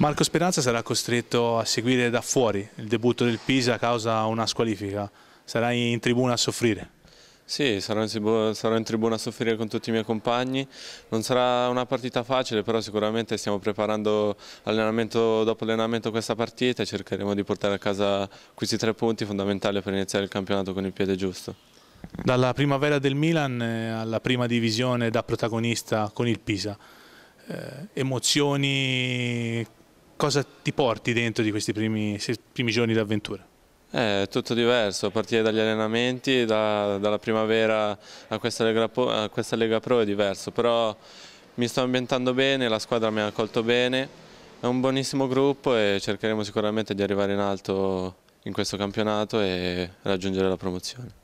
Marco Speranza sarà costretto a seguire da fuori il debutto del Pisa a causa una squalifica. Sarai in tribuna a soffrire. Sì, sarò in, sarò in, tribuna a soffrire con tutti i miei compagni, non sarà una partita facile però sicuramente stiamo preparando allenamento dopo allenamento questa partita e cercheremo di portare a casa questi tre punti fondamentali per iniziare il campionato con il piede giusto. Dalla primavera del Milan eh, alla prima divisione da protagonista con il Pisa, eh, emozioni cosa ti porti dentro di questi primi, primi giorni d'avventura? È eh, tutto diverso, a partire dagli allenamenti, da, dalla primavera a questa, Lega Pro, a questa Lega Pro è diverso, però mi sto ambientando bene, la squadra mi ha accolto bene, è un buonissimo gruppo e cercheremo sicuramente di arrivare in alto in questo campionato e raggiungere la promozione.